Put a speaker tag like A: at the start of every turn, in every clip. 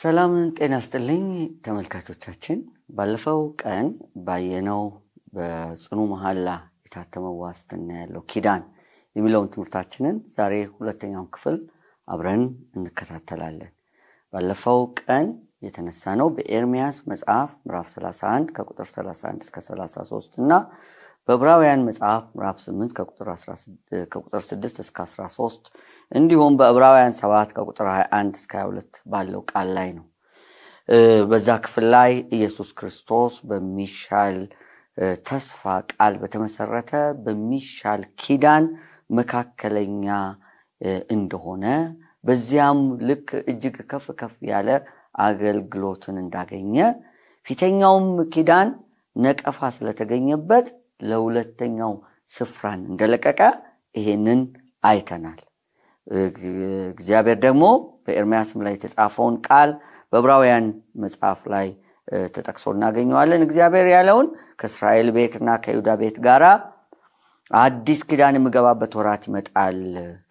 A: ሰላም ጤና ስጥልኝ ተመልካቾቻችን። ባለፈው ቀን ባየነው በጽኑ መሀላ የታተመው ዋስትና ያለው ኪዳን የሚለውን ትምህርታችንን ዛሬ ሁለተኛውን ክፍል አብረን እንከታተላለን። ባለፈው ቀን የተነሳ ነው በኤርሚያስ መጽሐፍ ምዕራፍ 31 ከቁጥር 31 እስከ 33 እና በዕብራውያን መጽሐፍ ምራፍ 8 ከቁጥር 6 እስከ 13 እንዲሁም በዕብራውያን 7 ከቁጥር 21 እስከ 22 ባለው ቃል ላይ ነው። በዛ ክፍል ላይ ኢየሱስ ክርስቶስ በሚሻል ተስፋ ቃል በተመሰረተ በሚሻል ኪዳን መካከለኛ እንደሆነ በዚያም ልክ እጅግ ከፍ ከፍ ያለ አገልግሎትን እንዳገኘ ፊተኛውም ኪዳን ነቀፋ ስለተገኘበት ለሁለተኛው ስፍራን እንደለቀቀ ይሄንን አይተናል። እግዚአብሔር ደግሞ በኤርሚያስም ላይ የተጻፈውን ቃል በዕብራውያን መጽሐፍ ላይ ተጠቅሶ እናገኘዋለን። እግዚአብሔር ያለውን ከእስራኤል ቤትና ከይሁዳ ቤት ጋር አዲስ ኪዳን የምገባበት ወራት ይመጣል፣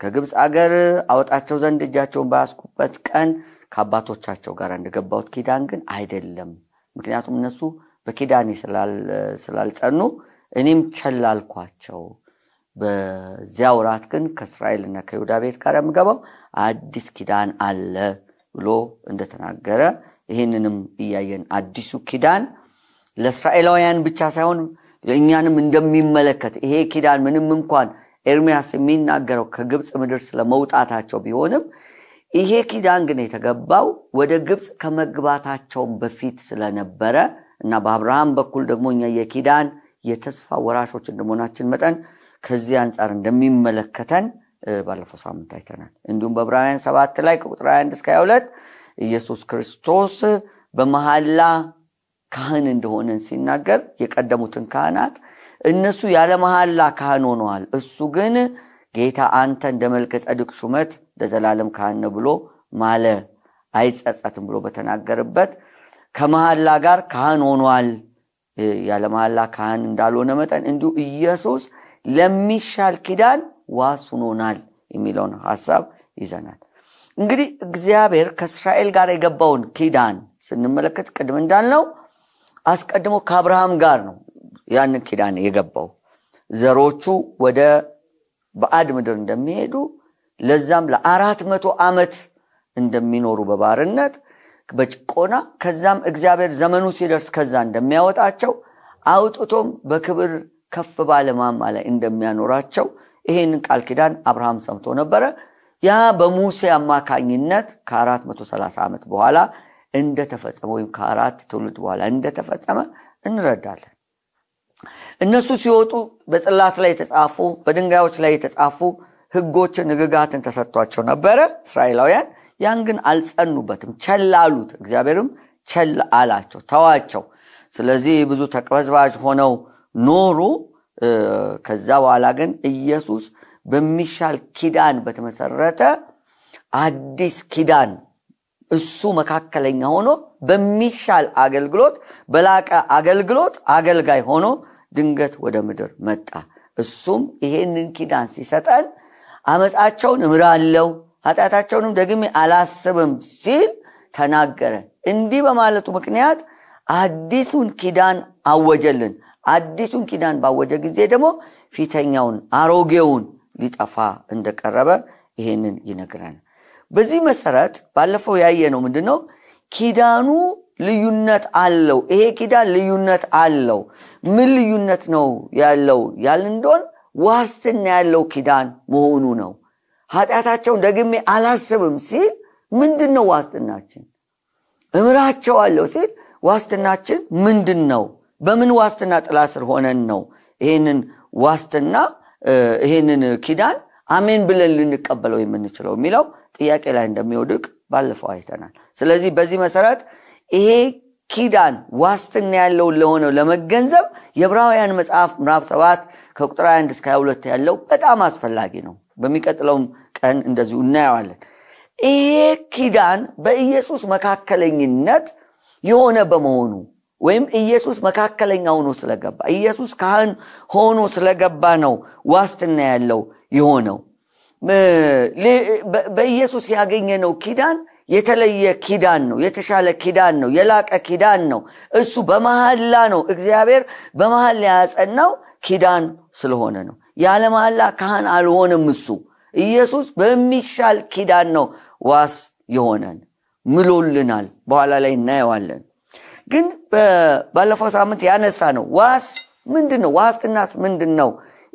A: ከግብፅ አገር አወጣቸው ዘንድ እጃቸውን ባያስኩበት ቀን ከአባቶቻቸው ጋር እንደገባሁት ኪዳን ግን አይደለም። ምክንያቱም እነሱ በኪዳኔ ስላልጸኑ እኔም ቸላልኳቸው በዚያ ወራት ግን ከእስራኤልና ከይሁዳ ቤት ጋር የምገባው አዲስ ኪዳን አለ ብሎ እንደተናገረ ይህንንም እያየን አዲሱ ኪዳን ለእስራኤላውያን ብቻ ሳይሆን ለእኛንም እንደሚመለከት ይሄ ኪዳን ምንም እንኳን ኤርሚያስ የሚናገረው ከግብፅ ምድር ስለመውጣታቸው ቢሆንም ይሄ ኪዳን ግን የተገባው ወደ ግብፅ ከመግባታቸው በፊት ስለነበረ እና በአብርሃም በኩል ደግሞ እኛ የኪዳን የተስፋ ወራሾች እንደመሆናችን መጠን ከዚህ አንጻር እንደሚመለከተን ባለፈው ሳምንት አይተናል። እንዲሁም በብራውያን ሰባት ላይ ከቁጥር 21 እስከ 22 ኢየሱስ ክርስቶስ በመሐላ ካህን እንደሆነን ሲናገር የቀደሙትን ካህናት እነሱ ያለ መሐላ ካህን ሆነዋል፣ እሱ ግን ጌታ አንተ እንደ መልከ ጸድቅ ሹመት ለዘላለም ካህን ብሎ ማለ፣ አይጸጸትም ብሎ በተናገርበት ከመሐላ ጋር ካህን ሆኗል ያለመሐላ ካህን እንዳልሆነ መጠን እንዲሁ ኢየሱስ ለሚሻል ኪዳን ዋስ ሆኖናል የሚለውን ሀሳብ ይዘናል። እንግዲህ እግዚአብሔር ከእስራኤል ጋር የገባውን ኪዳን ስንመለከት ቅድም እንዳልነው አስቀድሞ ከአብርሃም ጋር ነው ያንን ኪዳን የገባው ዘሮቹ ወደ በአድ ምድር እንደሚሄዱ ለዛም ለአራት መቶ ዓመት እንደሚኖሩ በባርነት በጭቆና ከዛም እግዚአብሔር ዘመኑ ሲደርስ ከዛ እንደሚያወጣቸው አውጥቶም በክብር ከፍ ባለ ማማ ላይ እንደሚያኖራቸው ይህን ቃል ኪዳን አብርሃም ሰምቶ ነበረ። ያ በሙሴ አማካኝነት ከ430 ዓመት በኋላ እንደተፈጸመ ወይም ከአራት ትውልድ በኋላ እንደተፈጸመ እንረዳለን። እነሱ ሲወጡ በጽላት ላይ የተጻፉ በድንጋዮች ላይ የተጻፉ ህጎችን፣ ንግጋትን ተሰጥቷቸው ነበረ እስራኤላውያን ያን ግን አልጸኑበትም፣ ቸላሉት። እግዚአብሔርም ቸል አላቸው፣ ተዋቸው። ስለዚህ ብዙ ተቅበዝባዥ ሆነው ኖሩ። ከዛ በኋላ ግን ኢየሱስ በሚሻል ኪዳን በተመሰረተ አዲስ ኪዳን እሱ መካከለኛ ሆኖ በሚሻል አገልግሎት በላቀ አገልግሎት አገልጋይ ሆኖ ድንገት ወደ ምድር መጣ። እሱም ይሄንን ኪዳን ሲሰጠን አመፃቸውን እምራለው ኃጢአታቸውንም ደግሜ አላስብም ሲል ተናገረ። እንዲህ በማለቱ ምክንያት አዲሱን ኪዳን አወጀልን። አዲሱን ኪዳን ባወጀ ጊዜ ደግሞ ፊተኛውን አሮጌውን ሊጠፋ እንደቀረበ ይሄንን ይነግረን። በዚህ መሰረት ባለፈው ያየ ነው ምንድ ነው ኪዳኑ ልዩነት አለው። ይሄ ኪዳን ልዩነት አለው። ምን ልዩነት ነው ያለው ያል እንደሆን ዋስትና ያለው ኪዳን መሆኑ ነው። ኃጢአታቸውን ደግሜ አላስብም ሲል ምንድን ነው ዋስትናችን እምራቸዋለሁ ሲል ዋስትናችን ምንድን ነው በምን ዋስትና ጥላ ስር ሆነን ነው ይህንን ዋስትና ይህንን ኪዳን አሜን ብለን ልንቀበለው የምንችለው የሚለው ጥያቄ ላይ እንደሚወድቅ ባለፈው አይተናል ስለዚህ በዚህ መሰረት ይሄ ኪዳን ዋስትና ያለውን ለሆነው ለመገንዘብ የብራውያን መጽሐፍ ምራፍ ሰባት ከቁጥር 21 እስከ 22 ያለው በጣም አስፈላጊ ነው በሚቀጥለውም ቀን እንደዚሁ እናየዋለን። ይሄ ኪዳን በኢየሱስ መካከለኝነት የሆነ በመሆኑ ወይም ኢየሱስ መካከለኛ ሆኖ ስለገባ ኢየሱስ ካህን ሆኖ ስለገባ ነው ዋስትና ያለው የሆነው። በኢየሱስ ያገኘነው ኪዳን የተለየ ኪዳን ነው፣ የተሻለ ኪዳን ነው፣ የላቀ ኪዳን ነው። እሱ በመሐላ ነው፣ እግዚአብሔር በመሐላ ያጸናው ኪዳን ስለሆነ ነው። ያለማላ ካህን አልሆንም። እሱ ኢየሱስ በሚሻል ኪዳን ነው ዋስ የሆነን ምሎልናል። በኋላ ላይ እናየዋለን። ግን ባለፈው ሳምንት ያነሳ ነው ዋስ ምንድን ነው ዋስትናስ ምንድን ነው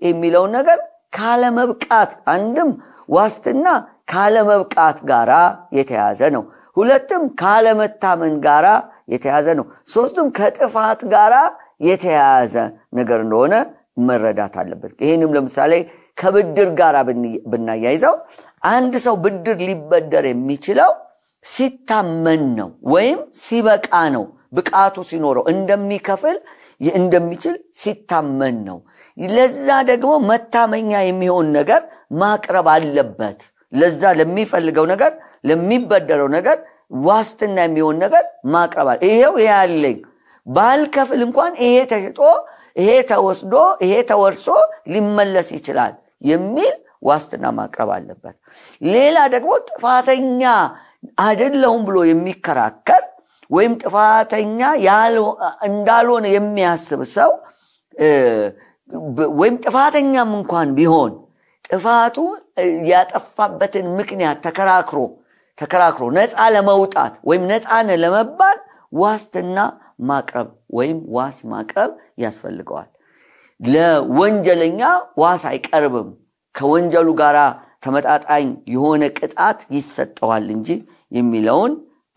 A: የሚለውን ነገር ካለመብቃት አንድም ዋስትና ካለመብቃት ጋራ የተያዘ ነው። ሁለትም ካለመታመን ጋራ የተያዘ ነው። ሶስቱም ከጥፋት ጋራ የተያያዘ ነገር እንደሆነ መረዳት አለበት። ይህንም ለምሳሌ ከብድር ጋር ብናያይዘው አንድ ሰው ብድር ሊበደር የሚችለው ሲታመን ነው ወይም ሲበቃ ነው። ብቃቱ ሲኖረው እንደሚከፍል እንደሚችል ሲታመን ነው። ለዛ ደግሞ መታመኛ የሚሆን ነገር ማቅረብ አለበት። ለዛ ለሚፈልገው ነገር ለሚበደረው ነገር ዋስትና የሚሆን ነገር ማቅረብ ይሄው ያለኝ ባልከፍል እንኳን ይሄ ተሽጦ ይሄ ተወስዶ ይሄ ተወርሶ ሊመለስ ይችላል የሚል ዋስትና ማቅረብ አለበት። ሌላ ደግሞ ጥፋተኛ አይደለሁም ብሎ የሚከራከር ወይም ጥፋተኛ እንዳልሆነ የሚያስብ ሰው ወይም ጥፋተኛም እንኳን ቢሆን ጥፋቱ ያጠፋበትን ምክንያት ተከራክሮ ተከራክሮ ነፃ ለመውጣት ወይም ነፃነ ለመባል ዋስትና ማቅረብ ወይም ዋስ ማቅረብ ያስፈልገዋል። ለወንጀለኛ ዋስ አይቀርብም። ከወንጀሉ ጋር ተመጣጣኝ የሆነ ቅጣት ይሰጠዋል እንጂ የሚለውን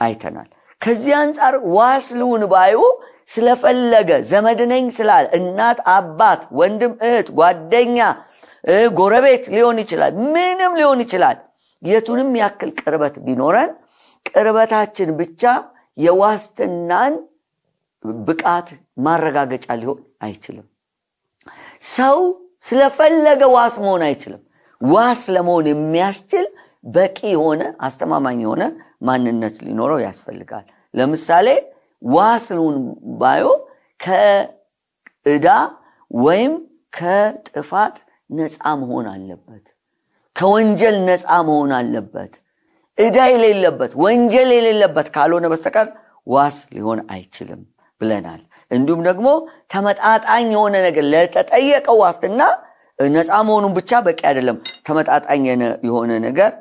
A: አይተናል። ከዚህ አንጻር ዋስ ልውን ባዩ ስለፈለገ ዘመድነኝ ስላል እናት፣ አባት፣ ወንድም፣ እህት፣ ጓደኛ፣ ጎረቤት ሊሆን ይችላል። ምንም ሊሆን ይችላል። የቱንም ያክል ቅርበት ቢኖረን ቅርበታችን ብቻ የዋስትናን ብቃት ማረጋገጫ ሊሆን አይችልም። ሰው ስለፈለገ ዋስ መሆን አይችልም። ዋስ ለመሆን የሚያስችል በቂ የሆነ አስተማማኝ የሆነ ማንነት ሊኖረው ያስፈልጋል። ለምሳሌ ዋስ ነውን ባዮ ከእዳ ወይም ከጥፋት ነፃ መሆን አለበት። ከወንጀል ነፃ መሆን አለበት። እዳ የሌለበት ወንጀል የሌለበት ካልሆነ በስተቀር ዋስ ሊሆን አይችልም። ብለናል። እንዲሁም ደግሞ ተመጣጣኝ የሆነ ነገር ለተጠየቀው ዋስትና ነፃ መሆኑን ብቻ በቂ አይደለም። ተመጣጣኝ የሆነ ነገር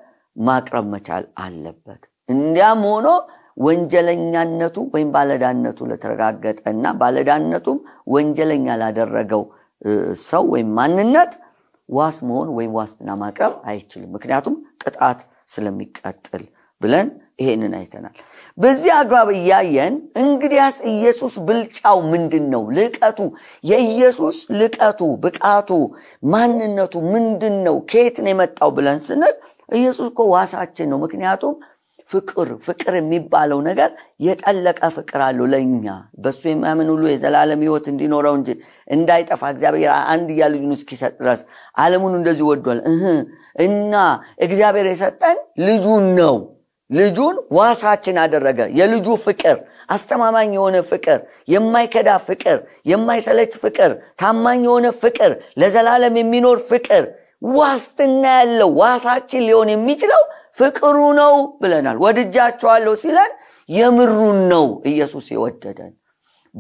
A: ማቅረብ መቻል አለበት። እንዲያም ሆኖ ወንጀለኛነቱ ወይም ባለዳነቱ ለተረጋገጠ እና ባለዳነቱም ወንጀለኛ ላደረገው ሰው ወይም ማንነት ዋስ መሆን ወይም ዋስትና ማቅረብ አይችልም። ምክንያቱም ቅጣት ስለሚቀጥል ብለን ይሄንን አይተናል። በዚህ አግባብ እያየን እንግዲያስ ኢየሱስ ብልጫው ምንድን ነው? ልቀቱ የኢየሱስ ልቀቱ፣ ብቃቱ፣ ማንነቱ ምንድን ነው? ከየት ነው የመጣው ብለን ስንል ኢየሱስ እኮ ዋሳችን ነው። ምክንያቱም ፍቅር ፍቅር የሚባለው ነገር የጠለቀ ፍቅር አለው ለእኛ በሱ የሚያምን ሁሉ የዘላለም ሕይወት እንዲኖረው እንጂ እንዳይጠፋ እግዚአብሔር አንድያ ልጁን እስኪሰጥ ድረስ ዓለሙን እንደዚህ ወዷል እና እግዚአብሔር የሰጠን ልጁን ነው ልጁን ዋሳችን አደረገ። የልጁ ፍቅር አስተማማኝ የሆነ ፍቅር፣ የማይከዳ ፍቅር፣ የማይሰለች ፍቅር፣ ታማኝ የሆነ ፍቅር፣ ለዘላለም የሚኖር ፍቅር፣ ዋስትና ያለው ዋሳችን ሊሆን የሚችለው ፍቅሩ ነው ብለናል። ወድጃቸዋለሁ ሲለን የምሩን ነው ኢየሱስ የወደደን።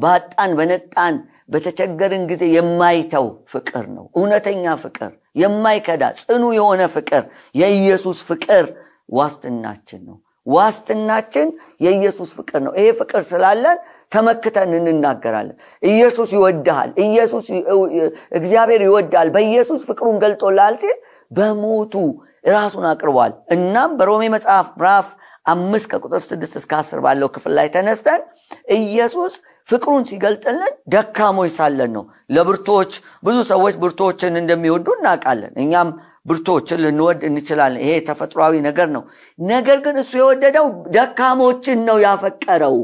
A: ባጣን በነጣን በተቸገርን ጊዜ የማይተው ፍቅር ነው። እውነተኛ ፍቅር፣ የማይከዳ ጽኑ የሆነ ፍቅር፣ የኢየሱስ ፍቅር ዋስትናችን ነው። ዋስትናችን የኢየሱስ ፍቅር ነው። ይሄ ፍቅር ስላለን ተመክተን እንናገራለን። ኢየሱስ ይወድሃል፣ ኢየሱስ እግዚአብሔር ይወድሃል፣ በኢየሱስ ፍቅሩን ገልጦላል ሲል በሞቱ ራሱን አቅርቧል። እናም በሮሜ መጽሐፍ ምዕራፍ አምስት ከቁጥር ስድስት እስከ አስር ባለው ክፍል ላይ ተነስተን ኢየሱስ ፍቅሩን ሲገልጥልን ደካሞች ሳለን ነው። ለብርቶች ብዙ ሰዎች ብርቶችን እንደሚወዱ እናውቃለን። እኛም ብርቶችን ልንወድ እንችላለን። ይሄ ተፈጥሯዊ ነገር ነው። ነገር ግን እሱ የወደደው ደካሞችን ነው ያፈቀረው።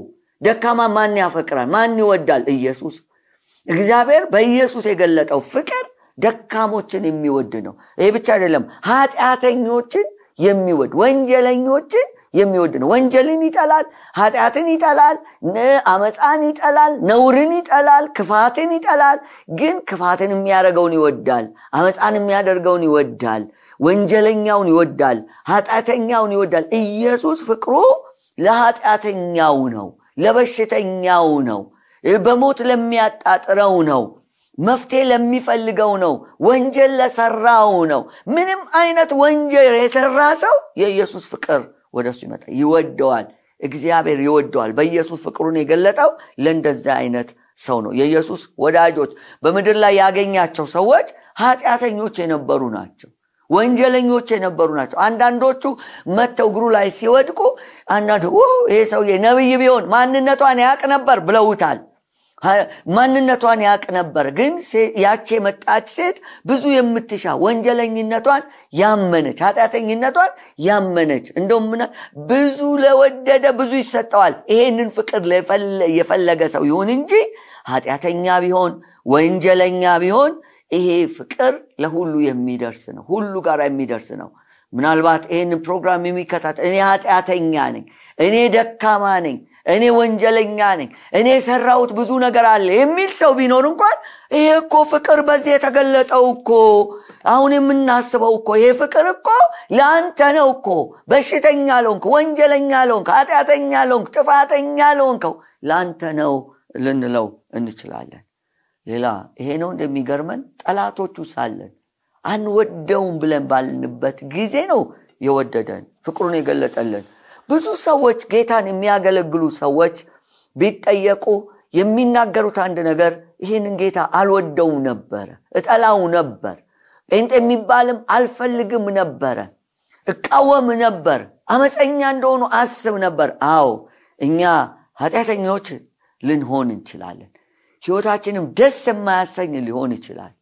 A: ደካማ ማን ያፈቅራል? ማን ይወዳል? ኢየሱስ። እግዚአብሔር በኢየሱስ የገለጠው ፍቅር ደካሞችን የሚወድ ነው። ይሄ ብቻ አይደለም፣ ኃጢአተኞችን የሚወድ ወንጀለኞችን የሚወድ ነው ወንጀልን ይጠላል ኃጢአትን ይጠላል አመፃን ይጠላል ነውርን ይጠላል ክፋትን ይጠላል ግን ክፋትን የሚያደርገውን ይወዳል አመፃን የሚያደርገውን ይወዳል ወንጀለኛውን ይወዳል ኃጢአተኛውን ይወዳል ኢየሱስ ፍቅሩ ለኃጢአተኛው ነው ለበሽተኛው ነው በሞት ለሚያጣጥረው ነው መፍትሄ ለሚፈልገው ነው ወንጀል ለሰራው ነው ምንም አይነት ወንጀል የሰራ ሰው የኢየሱስ ፍቅር ወደ እሱ ይመጣል ይወደዋል እግዚአብሔር ይወደዋል በኢየሱስ ፍቅሩን የገለጠው ለእንደዚህ አይነት ሰው ነው የኢየሱስ ወዳጆች በምድር ላይ ያገኛቸው ሰዎች ኃጢአተኞች የነበሩ ናቸው ወንጀለኞች የነበሩ ናቸው አንዳንዶቹ መጥተው እግሩ ላይ ሲወድቁ አንዳንዱ ይሄ ሰውዬ ነብይ ቢሆን ማንነቷን ያቅ ነበር ብለውታል ማንነቷን ያቅ ነበር። ግን ያች የመጣች ሴት ብዙ የምትሻ ወንጀለኝነቷን ያመነች፣ ኃጢአተኝነቷን ያመነች እንደም ብዙ ለወደደ ብዙ ይሰጠዋል። ይሄንን ፍቅር የፈለገ ሰው ይሁን እንጂ ኃጢአተኛ ቢሆን ወንጀለኛ ቢሆን ይሄ ፍቅር ለሁሉ የሚደርስ ነው፣ ሁሉ ጋር የሚደርስ ነው። ምናልባት ይሄንን ፕሮግራም የሚከታተል እኔ ኃጢአተኛ ነኝ፣ እኔ ደካማ ነኝ እኔ ወንጀለኛ ነኝ እኔ የሰራሁት ብዙ ነገር አለ የሚል ሰው ቢኖር እንኳን ይሄ እኮ ፍቅር በዚህ የተገለጠው እኮ አሁን የምናስበው እኮ ይሄ ፍቅር እኮ ለአንተ ነው እኮ በሽተኛ ለሆንክ ወንጀለኛ ለሆንክ አጢአተኛ ለሆንክ ጥፋተኛ ለሆንከው ለአንተ ነው ልንለው እንችላለን ሌላ ይሄ ነው እንደሚገርመን ጠላቶቹ ሳለን አንወደውም ብለን ባልንበት ጊዜ ነው የወደደን ፍቅሩን የገለጠልን ብዙ ሰዎች ጌታን የሚያገለግሉ ሰዎች ቢጠየቁ የሚናገሩት አንድ ነገር ይህንን ጌታ አልወደው ነበረ፣ እጠላው ነበር፣ ጴንጤ የሚባልም አልፈልግም ነበረ፣ እቃወም ነበር፣ አመፀኛ እንደሆኑ አስብ ነበር። አዎ እኛ ኃጢአተኞች ልንሆን እንችላለን። ህይወታችንም ደስ የማያሰኝ ሊሆን ይችላል።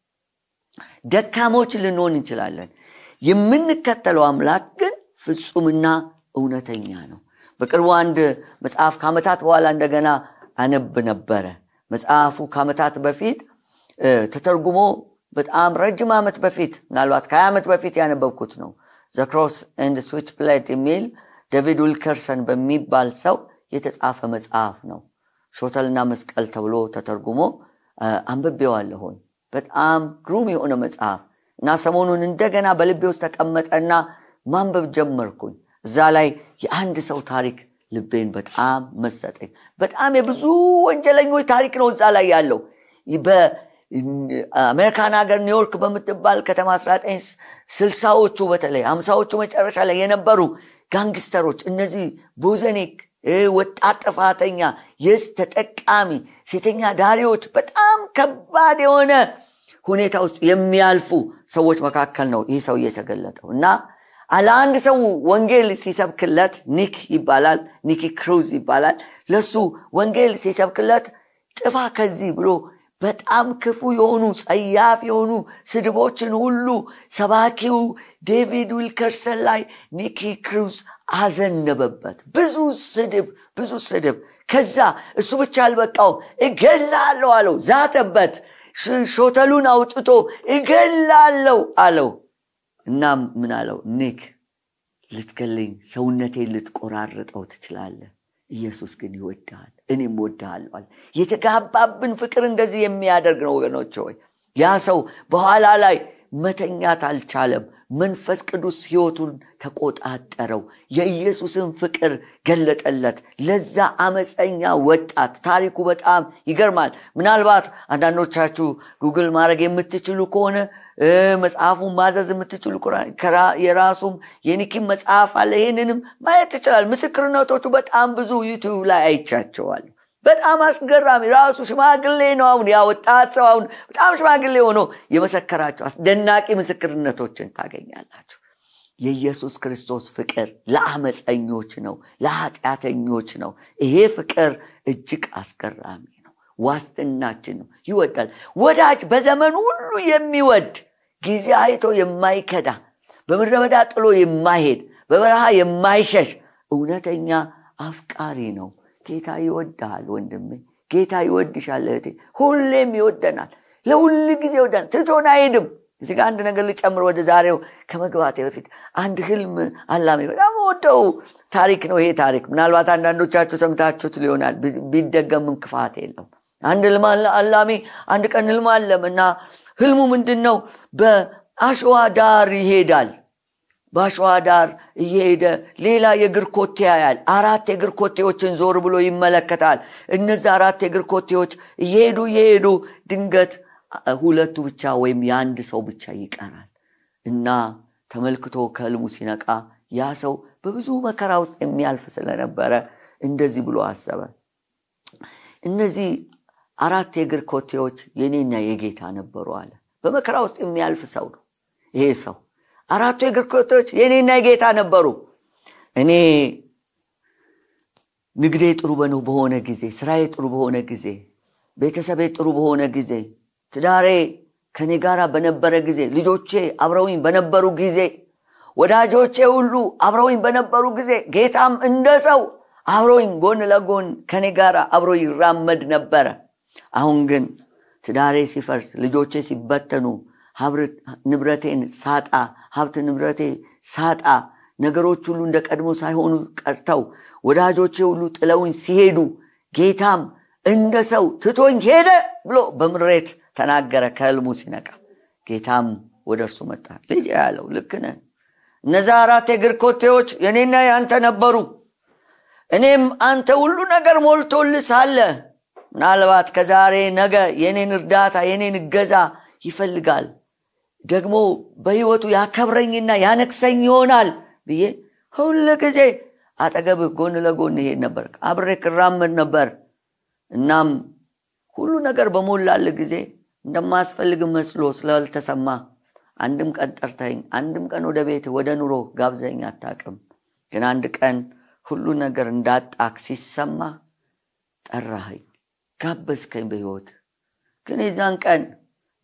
A: ደካሞች ልንሆን እንችላለን። የምንከተለው አምላክ ግን ፍጹምና እውነተኛ ነው። በቅርቡ አንድ መጽሐፍ ከአመታት በኋላ እንደገና አነብ ነበረ። መጽሐፉ ከአመታት በፊት ተተርጉሞ በጣም ረጅም ዓመት በፊት ምናልባት ከ ዓመት በፊት ያነበብኩት ነው። ዘክሮስ ንድ ስዊች ፕላድ የሚል ደቪድ ዊልከርሰን በሚባል ሰው የተጻፈ መጽሐፍ ነው። ሾተልና መስቀል ተብሎ ተተርጉሞ አንብቤዋለሁኝ። በጣም ግሩም የሆነ መጽሐፍ እና ሰሞኑን እንደገና በልቤ ውስጥ ተቀመጠና ማንበብ ጀመርኩኝ። እዛ ላይ የአንድ ሰው ታሪክ ልቤን በጣም መሰጠኝ። በጣም የብዙ ወንጀለኞች ታሪክ ነው እዛ ላይ ያለው። በአሜሪካን ሀገር ኒውዮርክ በምትባል ከተማ 1960ዎቹ በተለይ አምሳዎቹ መጨረሻ ላይ የነበሩ ጋንግስተሮች እነዚህ ቦዘኔክ ወጣት ጥፋተኛ፣ የስ ተጠቃሚ፣ ሴተኛ ዳሪዎች በጣም ከባድ የሆነ ሁኔታ ውስጥ የሚያልፉ ሰዎች መካከል ነው ይህ ሰው የተገለጠው እና ለአንድ ሰው ወንጌል ሲሰብክለት ኒክ ይባላል ኒኪ ክሩዝ ይባላል ለሱ ወንጌል ሲሰብክለት ጥፋ ከዚህ ብሎ በጣም ክፉ የሆኑ ጸያፍ የሆኑ ስድቦችን ሁሉ ሰባኪው ዴቪድ ዊልከርሰን ላይ ኒኪ ክሩዝ አዘነበበት ብዙ ስድብ ብዙ ስድብ ከዛ እሱ ብቻ አልበቃው እገላለሁ አለው ዛተበት ሾተሉን አውጥቶ እገላለው አለው እናም ምን አለው ኒክ ልትገለኝ ሰውነቴን ልትቆራርጠው ትችላለህ ኢየሱስ ግን ይወድሃል እኔም ወድሃለሁ አለ የተጋባብን ፍቅር እንደዚህ የሚያደርግ ነው ወገኖች ሆይ ያ ሰው በኋላ ላይ መተኛት አልቻለም። መንፈስ ቅዱስ ሕይወቱን ተቆጣጠረው፣ የኢየሱስን ፍቅር ገለጠለት። ለዛ አመፀኛ ወጣት ታሪኩ በጣም ይገርማል። ምናልባት አንዳንዶቻችሁ ጉግል ማድረግ የምትችሉ ከሆነ መጽሐፉን ማዘዝ የምትችሉ የራሱም የኒኪም መጽሐፍ አለ። ይህንንም ማየት ትችላል። ምስክርነቶቹ በጣም ብዙ ዩቲዩብ ላይ አይቻቸዋል። በጣም አስገራሚ ራሱ ሽማግሌ ነው አሁን ያወጣት ሰው አሁን በጣም ሽማግሌ ሆኖ የመሰከራቸው አስደናቂ ምስክርነቶችን ታገኛላችሁ የኢየሱስ ክርስቶስ ፍቅር ለአመፀኞች ነው ለኃጢአተኞች ነው ይሄ ፍቅር እጅግ አስገራሚ ነው ዋስትናችን ነው ይወዳል ወዳጅ በዘመን ሁሉ የሚወድ ጊዜ አይቶ የማይከዳ በምድረ በዳ ጥሎ የማይሄድ በበረሃ የማይሸሽ እውነተኛ አፍቃሪ ነው ጌታ ይወድሃል ወንድሜ ጌታ ይወድሻል እህቴ ሁሌም ይወደናል ለሁል ጊዜ ወደ ትቶን አይሄድም እዚ ጋ አንድ ነገር ልጨምር ወደ ዛሬው ከመግባቴ በፊት አንድ ህልም አላሚ በጣም ወደው ታሪክ ነው ይሄ ታሪክ ምናልባት አንዳንዶቻችሁ ሰምታችሁት ሊሆናል ቢደገም እንክፋት የለው አንድ ልም አላሚ አንድ ቀን ህልም አለም እና ህልሙ ምንድን ነው በአሸዋ ዳር ይሄዳል በአሸዋ ዳር እየሄደ ሌላ የእግር ኮቴ ያያል። አራት የእግር ኮቴዎችን ዞር ብሎ ይመለከታል። እነዚህ አራት የእግር ኮቴዎች እየሄዱ እየሄዱ ድንገት ሁለቱ ብቻ ወይም የአንድ ሰው ብቻ ይቀራል እና ተመልክቶ ከህልሙ ሲነቃ ያ ሰው በብዙ መከራ ውስጥ የሚያልፍ ስለነበረ እንደዚህ ብሎ አሰበ። እነዚህ አራት የእግር ኮቴዎች የኔና የጌታ ነበሩ አለ። በመከራ ውስጥ የሚያልፍ ሰው ነው ይሄ ሰው አራቱ የእግር ኮቶች የእኔና የጌታ ነበሩ። እኔ ንግዴ ጥሩ በሆነ ጊዜ፣ ስራዬ ጥሩ በሆነ ጊዜ፣ ቤተሰቤ ጥሩ በሆነ ጊዜ፣ ትዳሬ ከኔ ጋር በነበረ ጊዜ፣ ልጆቼ አብረውኝ በነበሩ ጊዜ፣ ወዳጆቼ ሁሉ አብረውኝ በነበሩ ጊዜ፣ ጌታም እንደ ሰው አብረውኝ ጎን ለጎን ከኔ ጋር አብሮ ይራመድ ነበረ። አሁን ግን ትዳሬ ሲፈርስ፣ ልጆቼ ሲበተኑ ንብረቴን ሳጣ ሀብት ንብረቴ ሳጣ ነገሮች ሁሉ እንደ ቀድሞ ሳይሆኑ ቀርተው ወዳጆቼ ሁሉ ጥለውኝ ሲሄዱ ጌታም እንደ ሰው ትቶኝ ሄደ ብሎ በምሬት ተናገረ ከህልሙ ሲነቃ ጌታም ወደ እርሱ መጣ ልጅ ያለው ልክ ነህ እነዛ አራት የእግር ኮቴዎች የኔና የአንተ ነበሩ እኔም አንተ ሁሉ ነገር ሞልቶልህ ሳለ ምናልባት ከዛሬ ነገ የኔን እርዳታ የኔን እገዛ ይፈልጋል ደግሞ በህይወቱ ያከብረኝና ያነክሰኝ ይሆናል ብዬ ሁል ጊዜ አጠገብ ጎን ለጎን ይሄድ ነበር አብሬ ክራመድ ነበር እናም ሁሉ ነገር በሞላል ጊዜ እንደማስፈልግ መስሎ ስላልተሰማ አንድም ቀን ጠርተኝ አንድም ቀን ወደ ቤት ወደ ኑሮ ጋብዘኝ አታቅም ግን አንድ ቀን ሁሉ ነገር እንዳጣክ ሲሰማ ጠራኸኝ ጋበዝከኝ በህይወት ግን የዛን ቀን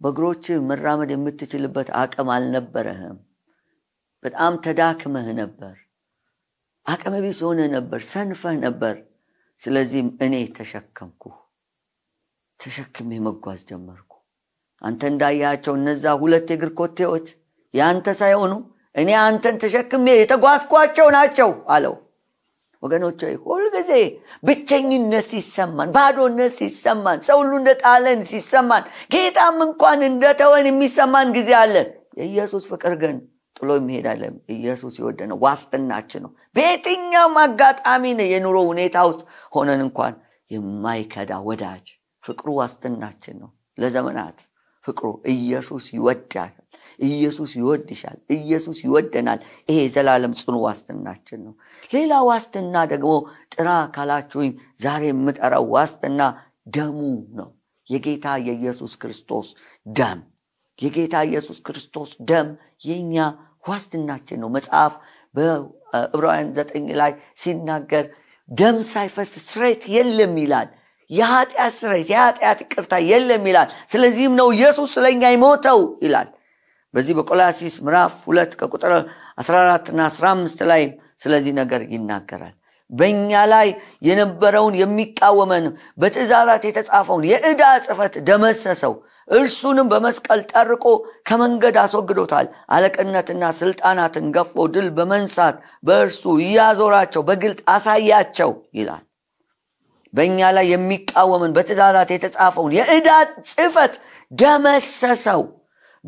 A: በእግሮች መራመድ የምትችልበት አቅም አልነበረህም። በጣም ተዳክመህ ነበር። አቅመ ቢስ ሆነህ ነበር። ሰንፈህ ነበር። ስለዚህም እኔ ተሸከምኩ፣ ተሸክሜ መጓዝ ጀመርኩ። አንተ እንዳያቸው እነዛ ሁለት የእግር ኮቴዎች የአንተ ሳይሆኑ እኔ አንተን ተሸክሜ የተጓዝኳቸው ናቸው አለው። ወገኖች ሆይ ሁልጊዜ ብቸኝነት ሲሰማን ባዶነት ሲሰማን ሰው ሁሉ እንደጣለን ሲሰማን ጌጣም እንኳን እንደተወን የሚሰማን ጊዜ አለን የኢየሱስ ፍቅር ግን ጥሎ የሚሄዳለም ኢየሱስ የወደ ዋስትናችን ነው በየትኛውም አጋጣሚ ነ የኑሮ ሁኔታ ውስጥ ሆነን እንኳን የማይከዳ ወዳጅ ፍቅሩ ዋስትናችን ነው ለዘመናት ፍቅሩ ኢየሱስ ይወዳል ኢየሱስ ይወድሻል። ኢየሱስ ይወደናል። ይሄ የዘላለም ጽኑ ዋስትናችን ነው። ሌላ ዋስትና ደግሞ ጥራ ካላችሁኝ ዛሬ የምጠራው ዋስትና ደሙ ነው። የጌታ የኢየሱስ ክርስቶስ ደም የጌታ ኢየሱስ ክርስቶስ ደም የኛ ዋስትናችን ነው። መጽሐፍ በዕብራውያን ዘጠኝ ላይ ሲናገር ደም ሳይፈስ ስሬት የለም ይላል። የኃጢአት ስሬት የኃጢአት ቅርታ የለም ይላል። ስለዚህም ነው ኢየሱስ ስለኛ ይሞተው ይላል። በዚህ በቆላሲስ ምዕራፍ ሁለት ከቁጥር 14 እና 15 ላይ ስለዚህ ነገር ይናገራል በእኛ ላይ የነበረውን የሚቃወመን በትእዛዛት የተጻፈውን የእዳ ጽፈት ደመሰሰው እርሱንም በመስቀል ጠርቆ ከመንገድ አስወግዶታል አለቅነትና ስልጣናትን ገፎ ድል በመንሳት በእርሱ እያዞራቸው በግልጥ አሳያቸው ይላል በእኛ ላይ የሚቃወምን በትእዛዛት የተጻፈውን የእዳ ጽፈት ደመሰሰው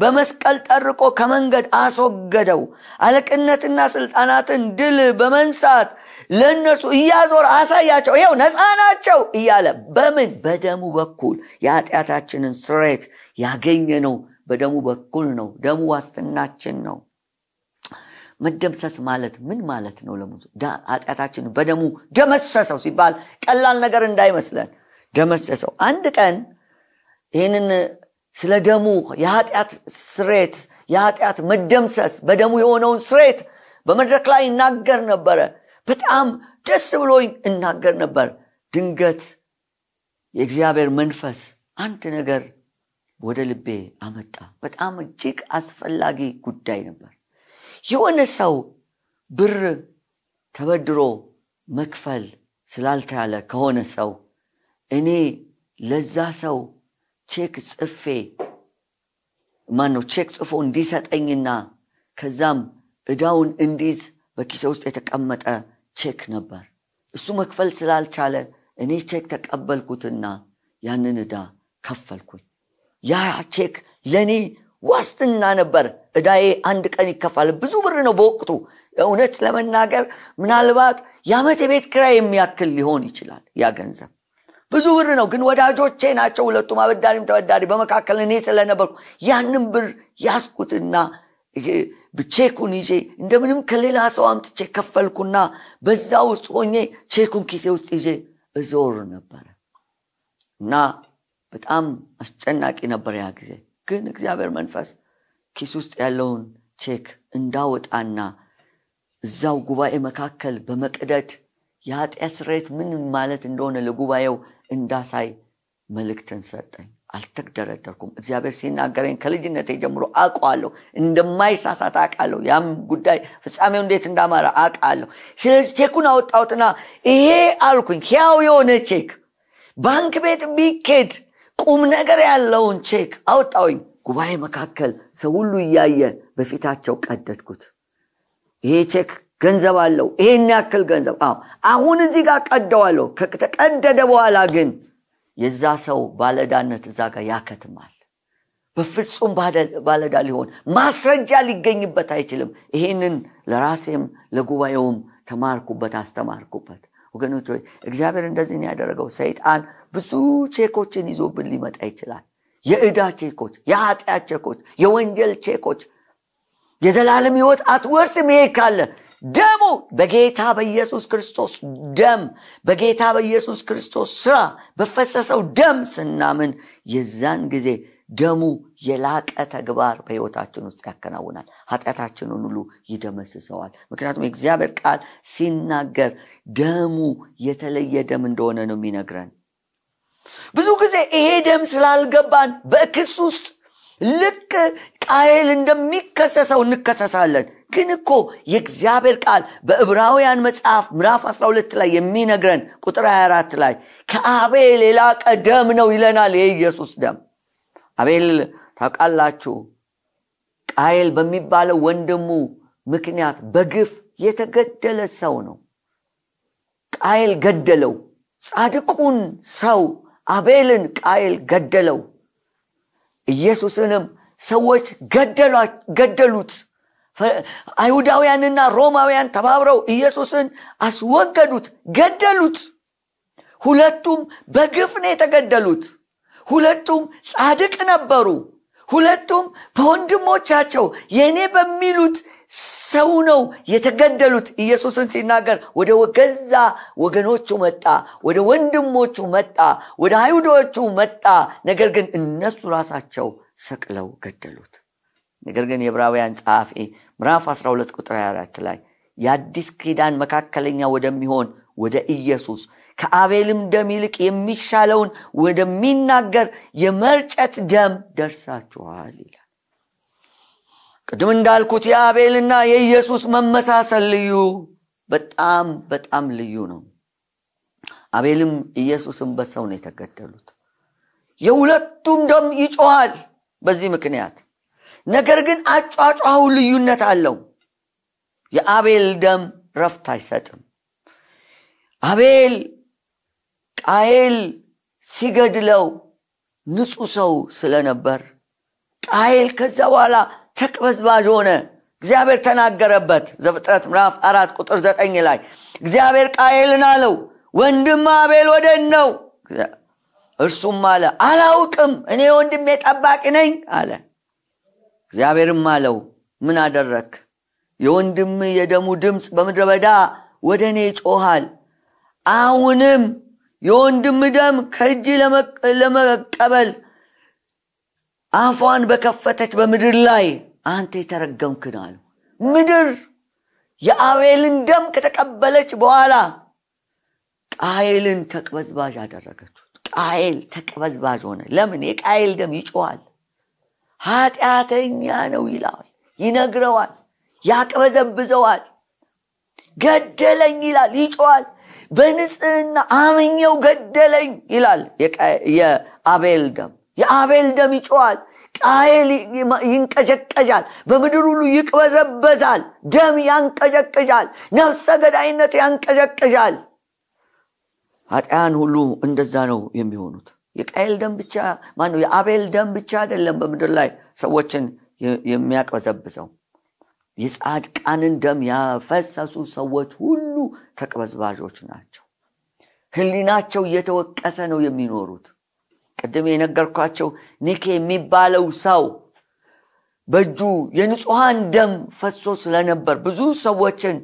A: በመስቀል ጠርቆ ከመንገድ አስወገደው። አለቅነትና ስልጣናትን ድል በመንሳት ለእነርሱ እያዞር አሳያቸው። ይኸው ነፃ ናቸው እያለ በምን በደሙ በኩል የኃጢአታችንን ስሬት ያገኘነው በደሙ በኩል ነው። ደሙ ዋስትናችን ነው። መደምሰስ ማለት ምን ማለት ነው? ለሙ በደሙ ደመሰሰው ሲባል ቀላል ነገር እንዳይመስለን ደመሰሰው። አንድ ቀን ይህንን ስለ ደሙ የኃጢአት ስሬት የኃጢአት መደምሰስ በደሙ የሆነውን ስሬት በመድረክ ላይ ይናገር ነበረ በጣም ደስ ብሎ እናገር ነበር ድንገት የእግዚአብሔር መንፈስ አንድ ነገር ወደ ልቤ አመጣ በጣም እጅግ አስፈላጊ ጉዳይ ነበር የሆነ ሰው ብር ተበድሮ መክፈል ስላልተያለ ከሆነ ሰው እኔ ለዛ ሰው ቼክ ጽፌ ማነው ቼክ ጽፎ እንዲሰጠኝና ከዛም እዳውን እንዲዝ በኪሴ ውስጥ የተቀመጠ ቼክ ነበር። እሱ መክፈል ስላልቻለ እኔ ቼክ ተቀበልኩትና ያንን እዳ ከፈልኩኝ። ያ ቼክ ለእኔ ዋስትና ነበር። እዳዬ አንድ ቀን ይከፋል። ብዙ ብር ነው በወቅቱ። እውነት ለመናገር ምናልባት የዓመት ቤት ክራይ የሚያክል ሊሆን ይችላል ያ ገንዘብ ብዙ ብር ነው ግን ወዳጆቼ ናቸው ሁለቱም አበዳሪም ተበዳሪ በመካከል እኔ ስለነበርኩ ያንም ብር ያስኩትና ቼኩን ይዤ እንደምንም ከሌላ ሰው አምጥቼ ከፈልኩና በዛ ውስጥ ሆኜ ቼኩን ኪሴ ውስጥ ይዤ እዞር ነበረ እና በጣም አስጨናቂ ነበር ያ ጊዜ ግን እግዚአብሔር መንፈስ ኪስ ውስጥ ያለውን ቼክ እንዳወጣና እዛው ጉባኤ መካከል በመቅደድ የኃጢአት ስሬት ምን ማለት እንደሆነ ለጉባኤው እንዳሳይ መልእክትን ሰጠኝ አልተደረደርኩም እግዚአብሔር ሲናገረኝ ከልጅነቴ ጀምሮ አውቀዋለሁ እንደማይሳሳት አውቃለሁ ያም ጉዳይ ፍጻሜው እንዴት እንዳማረ አውቃለሁ ስለዚህ ቼኩን አወጣሁትና ይሄ አልኩኝ ሕያው የሆነ ቼክ ባንክ ቤት ቢኬድ ቁም ነገር ያለውን ቼክ አወጣውኝ ጉባኤ መካከል ሰው ሁሉ እያየ በፊታቸው ቀደድኩት ይሄ ቼክ ገንዘብ አለው ይሄን ያክል ገንዘብ አሁን እዚህ ጋር ቀደዋለሁ ከተቀደደ በኋላ ግን የዛ ሰው ባለዳነት እዛ ጋር ያከትማል በፍጹም ባለዳ ሊሆን ማስረጃ ሊገኝበት አይችልም ይሄንን ለራሴም ለጉባኤውም ተማርኩበት አስተማርኩበት ወገኖች ወይ እግዚአብሔር እንደዚህ ያደረገው ሰይጣን ብዙ ቼኮችን ይዞብን ሊመጣ ይችላል የእዳ ቼኮች የኃጢአት ቼኮች የወንጀል ቼኮች የዘላለም ህይወት አትወርስም ይሄ ካለ ደሙ በጌታ በኢየሱስ ክርስቶስ ደም በጌታ በኢየሱስ ክርስቶስ ስራ በፈሰሰው ደም ስናምን የዛን ጊዜ ደሙ የላቀ ተግባር በህይወታችን ውስጥ ያከናውናል ኃጢአታችንን ሁሉ ይደመስሰዋል ምክንያቱም የእግዚአብሔር ቃል ሲናገር ደሙ የተለየ ደም እንደሆነ ነው የሚነግረን ብዙ ጊዜ ይሄ ደም ስላልገባን በክስ ውስጥ ልክ ቃየል እንደሚከሰሰው እንከሰሳለን ግን እኮ የእግዚአብሔር ቃል በዕብራውያን መጽሐፍ ምዕራፍ 12 ላይ የሚነግረን ቁጥር 24 ላይ ከአቤል የላቀ ደም ነው ይለናል የኢየሱስ ደም አቤል ታውቃላችሁ ቃይል በሚባለው ወንድሙ ምክንያት በግፍ የተገደለ ሰው ነው ቃይል ገደለው ጻድቁን ሰው አቤልን ቃይል ገደለው ኢየሱስንም ሰዎች ገደሉት አይሁዳውያንና ሮማውያን ተባብረው ኢየሱስን አስወገዱት ገደሉት ሁለቱም በግፍ ነው የተገደሉት ሁለቱም ጻድቅ ነበሩ ሁለቱም በወንድሞቻቸው የእኔ በሚሉት ሰው ነው የተገደሉት ኢየሱስን ሲናገር ወደ ገዛ ወገኖቹ መጣ ወደ ወንድሞቹ መጣ ወደ አይሁዶቹ መጣ ነገር ግን እነሱ ራሳቸው ሰቅለው ገደሉት ነገር ግን የብራውያን ጸሐፊ ምዕራፍ 12 ቁጥር 24 ላይ የአዲስ ኪዳን መካከለኛ ወደሚሆን ወደ ኢየሱስ ከአቤልም ደም ይልቅ የሚሻለውን ወደሚናገር የመርጨት ደም ደርሳችኋል ይላል ቅድም እንዳልኩት የአቤልና የኢየሱስ መመሳሰል ልዩ በጣም በጣም ልዩ ነው አቤልም ኢየሱስም በሰው ነው የተገደሉት የሁለቱም ደም ይጮኋል በዚህ ምክንያት ነገር ግን አጫጫሁ ልዩነት አለው የአቤል ደም ረፍት አይሰጥም አቤል ቃይል ሲገድለው ንጹህ ሰው ስለነበር ቃይል ከዛ በኋላ ተቅበዝባዥ ሆነ እግዚአብሔር ተናገረበት ዘፍጥረት ምራፍ አራት ቁጥር ዘጠኝ ላይ እግዚአብሔር ቃየልን አለው ወንድም አቤል ወደን ነው እርሱም አለ አላውቅም እኔ ወንድሜ ጠባቂ ነኝ አለ እግዚአብሔርም አለው ምን አደረክ? የወንድም የደሙ ድምፅ በምድረ በዳ ወደ እኔ ይጮሃል። አሁንም የወንድም ደም ከእጅ ለመቀበል አፏን በከፈተች በምድር ላይ አንተ የተረገምክን ነህ ምድር የአቤልን ደም ከተቀበለች በኋላ ቃየልን ተቅበዝባዥ አደረገችው። ቃየል ተቅበዝባዥ ሆነ። ለምን? የቃየል ደም ይጮዋል ኃጢአተኛ ነው ይላል ይነግረዋል ያቅበዘብዘዋል ገደለኝ ይላል ይጮዋል በንጽህና አምኘው ገደለኝ ይላል የአቤል ደም የአቤል ደም ይጮዋል ቃየል ይንቀጨቀጃል በምድር ሁሉ ይቅበዘበዛል ደም ያንቀጨቅጃል ነፍሰ ገዳይነት ያንቀጨቅጃል ኃጢያን ሁሉ እንደዛ ነው የሚሆኑት የቃኤል ደም ብቻ ማነው የአቤል ደም ብቻ አይደለም በምድር ላይ ሰዎችን የሚያቅበዘብዘው የጻድቃንን ደም ያፈሰሱ ሰዎች ሁሉ ተቅበዝባዦች ናቸው ህሊናቸው እየተወቀሰ ነው የሚኖሩት ቅድም የነገርኳቸው ኒኬ የሚባለው ሰው በእጁ የንጹሐን ደም ፈሶ ስለነበር ብዙ ሰዎችን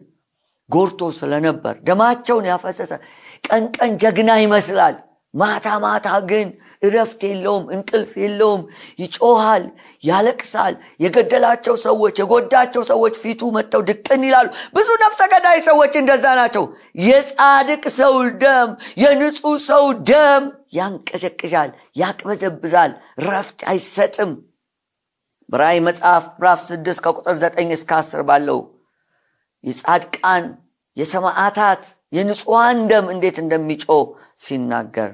A: ጎርቶ ስለነበር ደማቸውን ያፈሰሰ ቀንቀን ጀግና ይመስላል ማታ ማታ ግን እረፍት የለውም፣ እንቅልፍ የለውም። ይጮሃል፣ ያለቅሳል። የገደላቸው ሰዎች፣ የጎዳቸው ሰዎች ፊቱ መጥተው ድቅን ይላሉ። ብዙ ነፍሰ ገዳይ ሰዎች እንደዛ ናቸው። የጻድቅ ሰው ደም፣ የንጹ ሰው ደም ያንቀሸቅሻል ያቅበዘብዛል፣ ረፍት አይሰጥም። ብራይ መጽሐፍ ምዕራፍ 6 ከቁጥር 9 እስከ 10 ባለው የጻድቃን የሰማዕታት የንጹሐን ደም እንዴት እንደሚጮ ሲናገር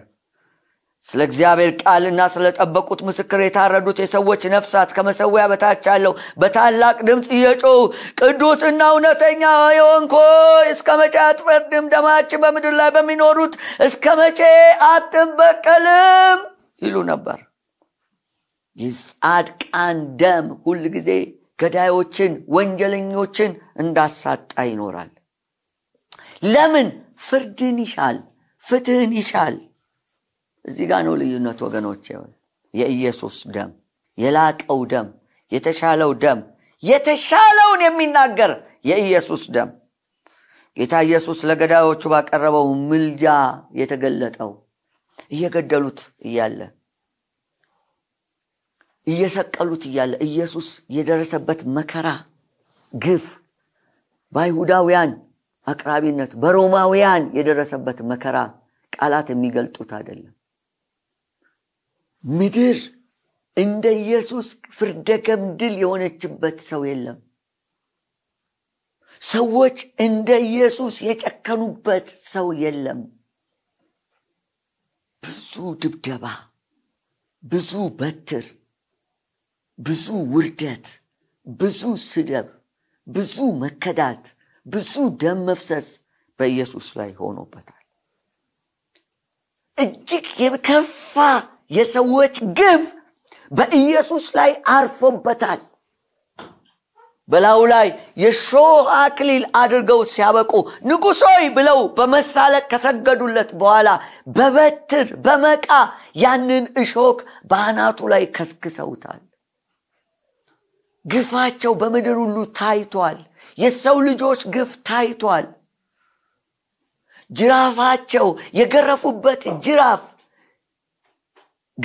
A: ስለ እግዚአብሔር ቃልና ስለጠበቁት ምስክር የታረዱት የሰዎች ነፍሳት ከመሰዊያ በታች አለው በታላቅ ድምፅ እየጮሁ ቅዱስና እውነተኛ የሆንክ እስከ መቼ አትፈርድም ደማችን በምድር ላይ በሚኖሩት እስከ መቼ አትበቀልም ይሉ ነበር ይጻድቃን ደም ሁል ጊዜ ገዳዮችን ወንጀለኞችን እንዳሳጣ ይኖራል ለምን ፍርድን ይሻል ፍትህን ይሻል እዚህ ጋር ነው ልዩነት ወገኖች። የኢየሱስ ደም የላቀው ደም የተሻለው ደም የተሻለውን የሚናገር የኢየሱስ ደም ጌታ ኢየሱስ ለገዳዮቹ ባቀረበው ምልጃ የተገለጠው እየገደሉት እያለ እየሰቀሉት እያለ ኢየሱስ የደረሰበት መከራ፣ ግፍ በአይሁዳውያን አቅራቢነት በሮማውያን የደረሰበት መከራ ቃላት የሚገልጡት አይደለም። ምድር እንደ ኢየሱስ ፍርደ ገምድል የሆነችበት ሰው የለም። ሰዎች እንደ ኢየሱስ የጨከኑበት ሰው የለም። ብዙ ድብደባ፣ ብዙ በትር፣ ብዙ ውርደት፣ ብዙ ስደብ፣ ብዙ መከዳት፣ ብዙ ደም መፍሰስ በኢየሱስ ላይ ሆኖበታል። እጅግ የከፋ የሰዎች ግፍ በኢየሱስ ላይ አርፎበታል በላዩ ላይ የሾህ አክሊል አድርገው ሲያበቁ ንጉሶይ ብለው በመሳለቅ ከሰገዱለት በኋላ በበትር በመቃ ያንን እሾክ በአናቱ ላይ ከስክሰውታል ግፋቸው በምድር ሁሉ ታይቷል የሰው ልጆች ግፍ ታይቷል ጅራፋቸው የገረፉበት ጅራፍ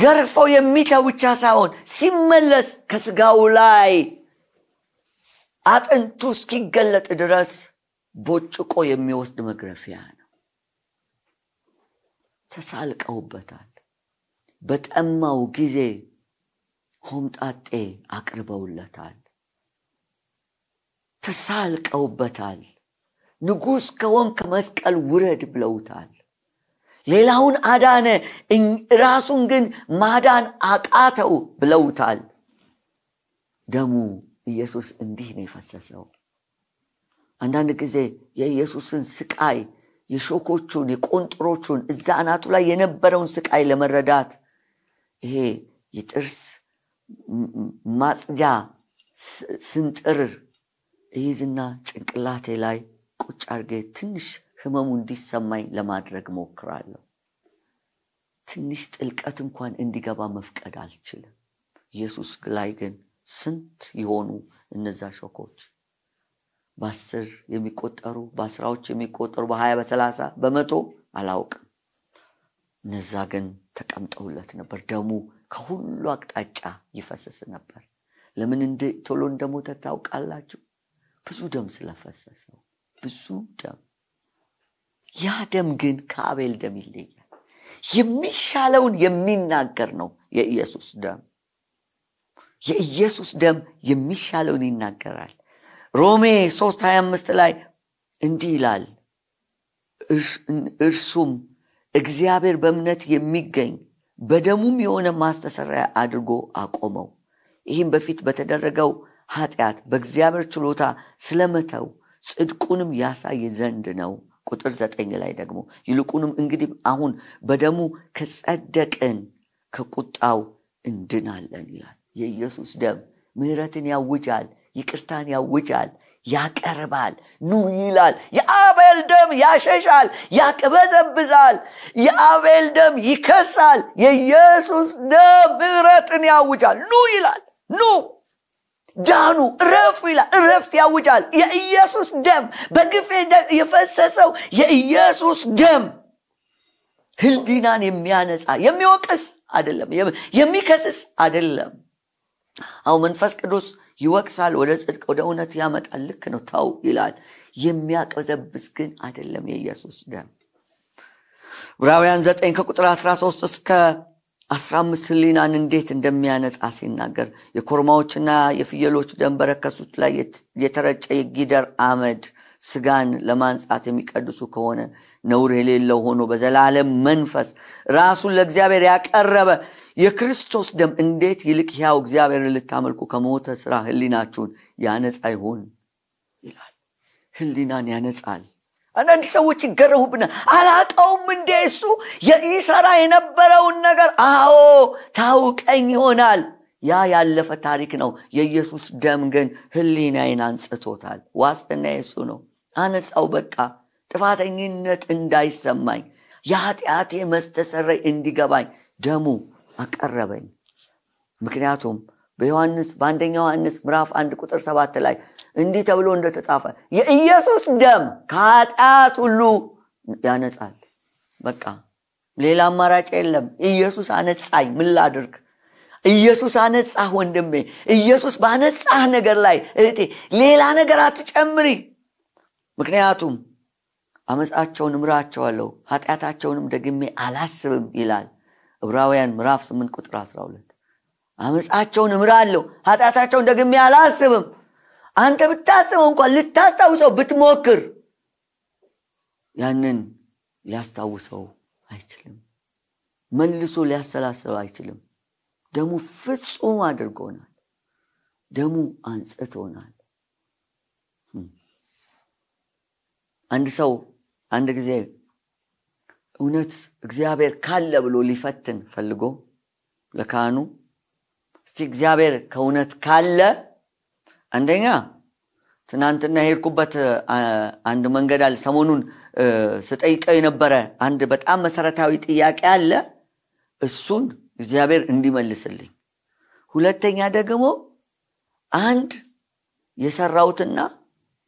A: ገርፈው የሚተው ብቻ ሳይሆን ሲመለስ ከስጋው ላይ አጥንቱ እስኪገለጥ ድረስ ቦጭቆ የሚወስድ መግረፊያ ነው ተሳልቀውበታል በጠማው ጊዜ ሆምጣጤ አቅርበውለታል ተሳልቀውበታል ንጉሥ ከሆን ከመስቀል ውረድ ብለውታል ሌላውን አዳነ ራሱን ግን ማዳን አቃተው ብለውታል ደሙ ኢየሱስ እንዲህ ነው የፈሰሰው አንዳንድ ጊዜ የኢየሱስን ስቃይ የሾኮቹን የቆንጥሮቹን እዛ አናቱ ላይ የነበረውን ስቃይ ለመረዳት ይሄ የጥርስ ማጽጃ ስንጥር ይዝና ጭንቅላቴ ላይ ቁጭ አርጌ ትንሽ ህመሙ እንዲሰማኝ ለማድረግ ሞክራለሁ። ትንሽ ጥልቀት እንኳን እንዲገባ መፍቀድ አልችልም። ኢየሱስ ላይ ግን ስንት የሆኑ እነዛ ሾኮች በአስር የሚቆጠሩ በአስራዎች የሚቆጠሩ በሀያ በሰላሳ በመቶ አላውቅም። እነዛ ግን ተቀምጠውለት ነበር። ደሙ ከሁሉ አቅጣጫ ይፈሰስ ነበር። ለምን ቶሎ እንደሞተ ታውቃላችሁ? ብዙ ደም ስለፈሰሰው ብዙ ደም ያ ደም ግን ከአቤል ደም ይለያል። የሚሻለውን የሚናገር ነው የኢየሱስ ደም። የኢየሱስ ደም የሚሻለውን ይናገራል። ሮሜ 3 25 ላይ እንዲህ ይላል፣ እርሱም እግዚአብሔር በእምነት የሚገኝ በደሙም የሆነ ማስተሰሪያ አድርጎ አቆመው። ይህም በፊት በተደረገው ኃጢአት በእግዚአብሔር ችሎታ ስለመተው ጽድቁንም ያሳይ ዘንድ ነው ቁጥር ዘጠኝ ላይ ደግሞ ይልቁንም እንግዲህ አሁን በደሙ ከጸደቅን ከቁጣው እንድናለን ይላል። የኢየሱስ ደም ምህረትን ያውጃል፣ ይቅርታን ያውጃል፣ ያቀርባል፣ ኑ ይላል። የአቤል ደም ያሸሻል፣ ያቅበዘብዛል። የአቤል ደም ይከሳል። የኢየሱስ ደም ምህረትን ያውጃል፣ ኑ ይላል፣ ኑ ዳኑ እረፉ ይላል እረፍት ያውጃል የኢየሱስ ደም በግፌ የፈሰሰው የኢየሱስ ደም ህልዲናን የሚያነጻ የሚወቅስ አይደለም የሚከስስ አይደለም አሁ መንፈስ ቅዱስ ይወቅሳል ወደ ጽድቅ ወደ እውነት ያመጣል ልክ ነው ታው ይላል የሚያቀዘብስ ግን አይደለም የኢየሱስ ደም ዕብራውያን 9 ከቁጥር 13 እስከ አስራ አምስት ህሊናን እንዴት እንደሚያነጻ ሲናገር የኮርማዎችና የፍየሎች ደም በረከሶች ላይ የተረጨ የጊደር አመድ ስጋን ለማንጻት የሚቀድሱ ከሆነ ነውር የሌለው ሆኖ በዘላለም መንፈስ ራሱን ለእግዚአብሔር ያቀረበ የክርስቶስ ደም እንዴት ይልቅ ያው እግዚአብሔርን ልታመልኩ ከሞተ ስራ ህሊናችሁን ያነጻ ይሆን ይላል። ህሊናን ያነጻል። አንዳንድ ሰዎች ይገረሙብናል አላቀውም እንደ እሱ ይሰራ የነበረውን ነገር አዎ ታውቀኝ ይሆናል ያ ያለፈ ታሪክ ነው የኢየሱስ ደም ግን ህሊናይን አንጽቶታል ዋስትና የሱ ነው አነጻው በቃ ጥፋተኝነት እንዳይሰማኝ የኃጢአቴ መስተሰረይ እንዲገባኝ ደሙ አቀረበኝ ምክንያቱም በዮሐንስ በአንደኛ ዮሐንስ ምዕራፍ አንድ ቁጥር ሰባት ላይ እንዲህ ተብሎ እንደተጻፈ የኢየሱስ ደም ከኃጢአት ሁሉ ያነጻል። በቃ ሌላ አማራጭ የለም። ኢየሱስ አነጻኝ፣ ምን ላድርግ? ኢየሱስ አነጻህ ወንድሜ። ኢየሱስ ባነጻህ ነገር ላይ እህቴ፣ ሌላ ነገር አትጨምሪ። ምክንያቱም አመፃቸውን እምራቸዋለሁ ኃጢአታቸውንም ደግሜ አላስብም ይላል ዕብራውያን ምዕራፍ 8 ቁጥር 12 አመፃቸውን እምራለሁ ኃጢአታቸውን ደግሜ አላስብም አንተ ብታስበው እንኳን ልታስታውሰው ብትሞክር ያንን ሊያስታውሰው አይችልም መልሶ ሊያሰላስለው አይችልም ደሙ ፍጹም አድርጎናል ደሙ አንጽቶናል አንድ ሰው አንድ ጊዜ እውነት እግዚአብሔር ካለ ብሎ ሊፈትን ፈልጎ ለካህኑ እስቲ እግዚአብሔር ከእውነት ካለ አንደኛ ትናንትና የሄድኩበት አንድ መንገድ አለ። ሰሞኑን ስጠይቀው የነበረ አንድ በጣም መሰረታዊ ጥያቄ አለ። እሱን እግዚአብሔር እንዲመልስልኝ። ሁለተኛ ደግሞ አንድ የሰራሁትና